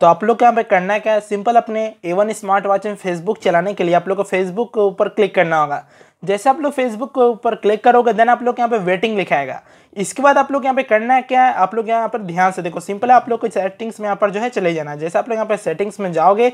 तो आप लोग को यहाँ पे करना क्या है सिंपल अपने ए वन स्मार्ट वॉच में फेसबुक चलाने के लिए आप लोग को फेसबुक के ऊपर क्लिक करना होगा जैसे आप लोग फेसबुक के ऊपर क्लिक करोगे देन आप लोग यहाँ पे वेटिंग लिखाएगा इसके बाद आप लोग यहाँ पे करना है क्या है आप लोग यहाँ पर ध्यान से देखो सिंपल है आप लोग को सेटिंग्स में यहाँ पर जो है चले जाना है जैसे आप लोग यहाँ पर सेटिंग्स में जाओगे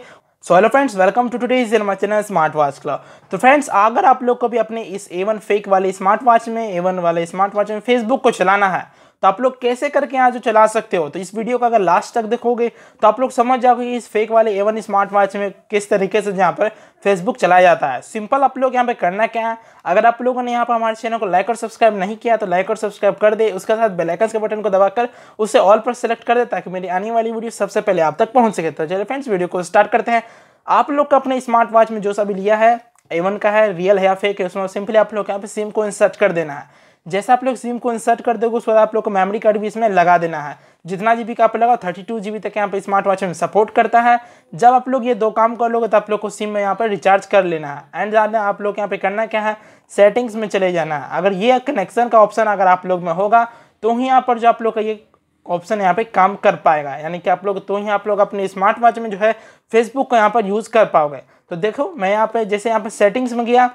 so hello friends welcome to today is my channel smart watch club तो फ्रेंड्स अगर आप लोग को भी अपने इस ए फेक वाले स्मार्ट वॉच में ए वाले स्मार्ट वॉच में फेसबुक को चलाना है तो आप लोग कैसे करके यहाँ जो चला सकते हो तो इस वीडियो का अगर लास्ट तक देखोगे तो आप लोग समझ जाओगे इस फेक वाले एवन स्मार्ट वॉच में किस तरीके से यहाँ पर फेसबुक चलाया जाता है सिंपल आप लोग यहाँ पे करना क्या है अगर आप लोगों ने यहाँ पर हमारे चैनल को लाइक और सब्सक्राइब नहीं किया तो लाइक और सब्सक्राइब कर दे उसके साथ बेलाइकन के बटन को दबाकर उसे ऑल पर सेलेक्ट कर दे ताकि मेरी आने वाली वीडियो सबसे पहले आप तक पहुँच सके तो चलिए फ्रेंड्स वीडियो को स्टार्ट करते हैं आप लोग का अपने स्मार्ट वॉच में जो सा भी लिया है एवन का है रियल है या फेक है उसमें सिंपली आप लोग यहाँ पे सिम को इंसर्ट कर देना है जैसे आप लोग सिम को इंसर्ट कर दोगे उसके बाद आप लोग को मेमोरी कार्ड भी इसमें लगा देना है जितना जीबी का आप लगा थर्टी टू बी तक यहाँ पर स्मार्ट वॉच में सपोर्ट करता है जब आप लोग ये दो काम कर लोगे तो आप लोग को सिम में यहाँ पर रिचार्ज कर लेना है एंड जाना आप लोग यहाँ पे करना क्या है सेटिंग्स में चले जाना है अगर ये कनेक्शन का ऑप्शन अगर आप लोग में होगा तो ही यहाँ पर जो आप लोग का ये ऑप्शन यहाँ पे काम कर पाएगा यानी कि आप लोग तो ही आप लोग अपने स्मार्ट वॉच में जो है फेसबुक को यहाँ पर यूज़ कर पाओगे तो देखो मैं यहाँ पे जैसे यहाँ पे सेटिंग्स में गया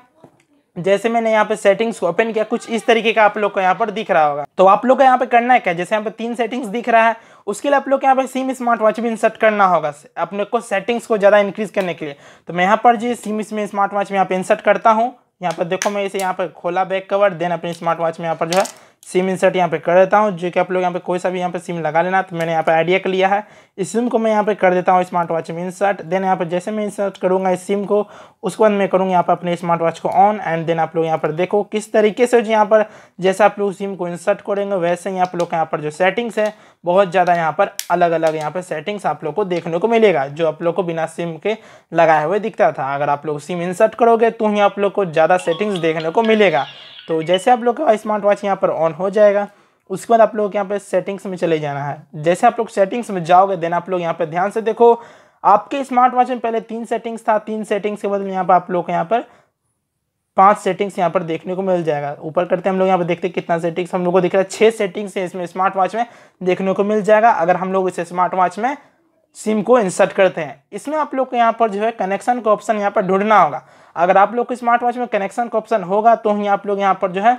जैसे मैंने यहाँ पे सेटिंग्स ओपन किया कुछ इस तरीके का आप लोग को यहाँ पर दिख रहा होगा तो आप लोग का यहाँ पे करना है क्या जैसे यहाँ पे तीन सेटिंग्स दिख रहा है उसके लिए आप लोग यहाँ पे सिम स्मार्ट वॉच भी इंसर्ट करना होगा अपने को सेटिंग्स को ज़्यादा इंक्रीज करने के लिए तो मैं यहाँ पर जी सिम इसमें स्मार्ट वॉच में यहाँ पे इंसर्ट करता हूँ यहाँ पर देखो मैं इसे यहाँ पर खोला बैक कवर देन अपने स्मार्ट वॉच में यहाँ पर जो है सिम इंसर्ट यहाँ पे कर देता हूँ जो कि आप लोग यहाँ पे कोई सा भी यहाँ पे सिम लगा लेना तो मैंने यहाँ पे आइडिया कर लिया है इस सिम को मैं यहाँ पे कर देता हूँ स्मार्ट वॉच में इंसर्ट देन यहाँ पर जैसे मैं इंसर्ट करूँगा इस सिम को उसके बाद मैं करूँगा यहाँ पर अपने स्मार्ट वॉच को ऑन एंड देन आप लोग यहाँ पर देखो किस तरीके से जो यहाँ पर जैसे आप लोग सिम को इंसर्ट करेंगे वैसे ही आप लोग का यहाँ पर जो सेटिंग्स है बहुत ज़्यादा यहाँ पर अलग अलग यहाँ पर सेटिंग्स आप लोग को देखने को मिलेगा जो आप लोग को बिना सिम के लगाए हुए दिखता था अगर आप लोग सिम इंसर्ट करोगे तो ही आप लोग को ज़्यादा सेटिंग्स देखने को मिलेगा तो जैसे आप लोग का स्मार्ट वॉच यहाँ पर ऑन हो जाएगा उसके बाद आप लोग यहाँ पे सेटिंग्स में चले जाना है जैसे आप लोग सेटिंग्स में जाओगे देन आप लोग यहाँ पे ध्यान से देखो आपके स्मार्ट वॉच में पहले तीन सेटिंग्स था तीन सेटिंग्स के बदले यहाँ पर आप लोग को यहाँ पर पांच सेटिंग्स यहाँ पर देखने को मिल जाएगा ऊपर करते हम लोग यहाँ पर देखते कितना सेटिंग्स हम लोग को दिख रहा है छः सेटिंग्स है इसमें स्मार्ट वॉच में देखने को मिल जाएगा अगर हम लोग इसे स्मार्ट वॉच में सिम को इंसर्ट करते हैं इसमें आप लोग को यहाँ पर जो है कनेक्शन का ऑप्शन यहाँ पर ढूंढना होगा अगर आप लोग को स्मार्ट वॉच में कनेक्शन का ऑप्शन होगा तो ही आप लोग यहाँ पर जो है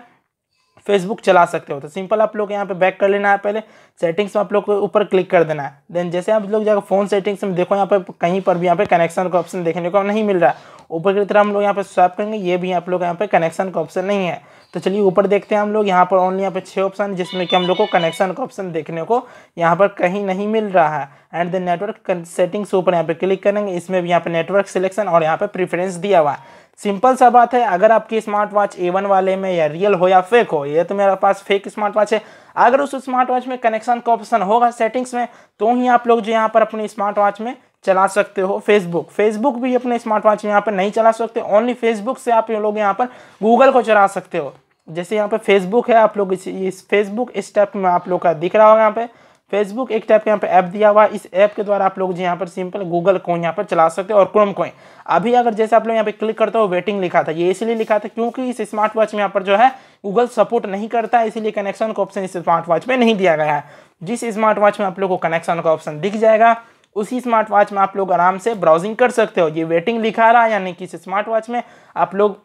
फेसबुक चला सकते हो तो सिंपल आप लोग यहाँ पे बैक कर लेना है पहले सेटिंग्स में आप लोग को ऊपर क्लिक कर देना है देन जैसे आप लोग जाकर फोन सेटिंग्स में देखो यहाँ पे कहीं पर भी यहाँ पे कनेक्शन का ऑप्शन देखने को नहीं मिल रहा है ऊपर की तरह हम लोग यहाँ पे स्वैप करेंगे ये भी आप लोग यहाँ पे कनेक्शन का ऑप्शन नहीं है तो चलिए ऊपर देखते हैं हम लोग यहाँ पर ऑनली यहाँ पर छः ऑप्शन जिसमें कि हम लोग को कनेक्शन का ऑप्शन देखने को यहाँ पर कहीं नहीं मिल रहा है एंड देन नेटवर्क सेटिंग्स ऊपर यहाँ पर क्लिक करेंगे इसमें भी यहाँ पर नेटवर्क सिलेक्शन और यहाँ पर प्रिफ्रेंस दिया हुआ है सिंपल सा बात है अगर आपकी स्मार्ट वॉच ए वन वाले में या रियल हो या फेक हो ये तो मेरे पास फेक स्मार्ट वॉच है अगर उस स्मार्ट वॉच में कनेक्शन का ऑप्शन होगा सेटिंग्स में तो ही आप लोग जो यहाँ पर अपनी स्मार्ट वॉच में चला सकते हो फेसबुक फेसबुक भी अपने स्मार्ट वॉच यहाँ पर नहीं चला सकते ओनली फेसबुक से आप लोग यहाँ पर गूगल को चला सकते हो जैसे यहाँ पर फेसबुक है आप लोग इस, फेसबुक इस टाइप में आप लोग का दिख रहा होगा यहाँ पे फेसबुक एक टाइप का यहाँ पे ऐप दिया हुआ है इस ऐप के द्वारा आप लोग जो यहाँ पर सिंपल गूगल कोइन यहाँ पर चला सकते हो और क्रोम कोइन अभी अगर जैसे आप लोग यहाँ पे क्लिक करते हो वेटिंग लिखा था ये इसलिए लिखा था क्योंकि इस स्मार्ट वॉच में यहाँ पर जो है गूगल सपोर्ट नहीं करता है इसीलिए कनेक्शन का ऑप्शन इस स्मार्ट वॉच में नहीं दिया गया है जिस स्मार्ट वॉच में आप लोग को कनेक्शन का ऑप्शन दिख जाएगा उसी स्मार्ट वॉच में आप लोग आराम से ब्राउजिंग कर सकते हो ये वेटिंग लिखा रहा है यानी कि स्मार्ट वॉच में आप लोग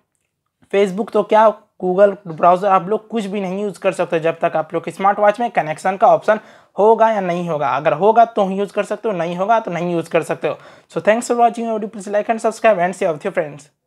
फेसबुक तो क्या गूगल ब्राउज़र आप लोग कुछ भी नहीं यूज़ कर सकते जब तक आप लोग स्मार्ट वॉच में कनेक्शन का ऑप्शन होगा या नहीं होगा अगर होगा तो यूज़ कर सकते हो नहीं होगा तो नहीं यूज़ कर सकते हो so thanks for watching please like and subscribe and see of your friends